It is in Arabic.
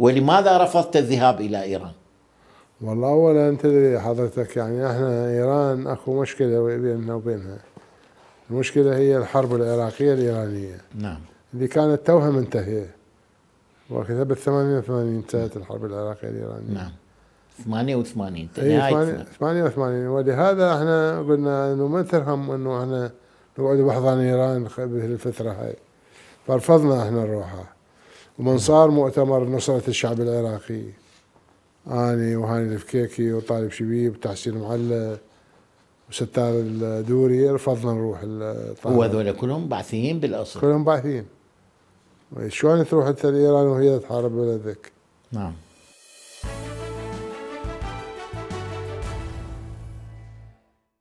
ولماذا رفضت الذهاب إلى إيران؟ والله أولا أنت تدري حضرتك يعني احنا إيران أكو مشكلة بيننا وبينها المشكلة هي الحرب العراقية الإيرانية نعم اللي كانت توها منتهية وقتها بال 88 انتهت الحرب العراقية الإيرانية نعم 88 نهاية 88 ولهذا احنا قلنا انه ما ترهم انه احنا نقعد بحضان ايران بهالفتره هاي فرفضنا احنا نروحها ومن صار مؤتمر نصرة الشعب العراقي أني وهاني الفكيكي وطالب شبيب وتحسين معلّة وستار الدوري رفضنا نروح هو هذول كلهم بعثيين بالأصل كلهم بعثيين شلون تروح انت لايران وهي تحارب بلدك نعم